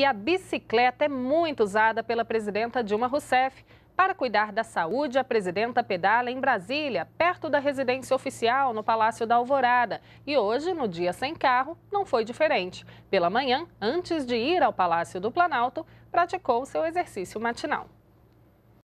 E a bicicleta é muito usada pela presidenta Dilma Rousseff. Para cuidar da saúde, a presidenta pedala em Brasília, perto da residência oficial, no Palácio da Alvorada. E hoje, no dia sem carro, não foi diferente. Pela manhã, antes de ir ao Palácio do Planalto, praticou seu exercício matinal.